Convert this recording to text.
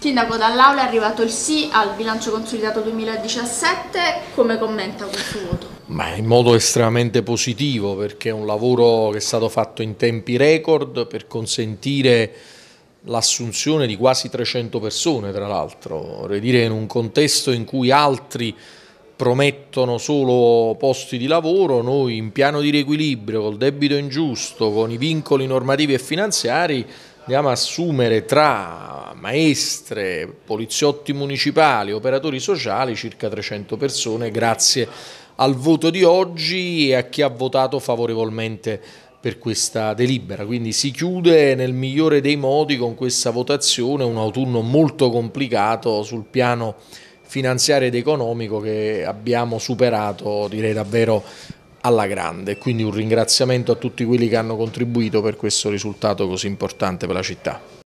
Sindaco, dall'Aula è arrivato il sì al bilancio consolidato 2017, come commenta questo voto? Ma in modo estremamente positivo perché è un lavoro che è stato fatto in tempi record per consentire l'assunzione di quasi 300 persone tra l'altro, vorrei dire in un contesto in cui altri promettono solo posti di lavoro, noi in piano di riequilibrio, col debito ingiusto, con i vincoli normativi e finanziari andiamo a assumere tra maestre, poliziotti municipali, operatori sociali, circa 300 persone grazie al voto di oggi e a chi ha votato favorevolmente per questa delibera. Quindi si chiude nel migliore dei modi con questa votazione un autunno molto complicato sul piano finanziario ed economico che abbiamo superato direi davvero alla grande. Quindi un ringraziamento a tutti quelli che hanno contribuito per questo risultato così importante per la città.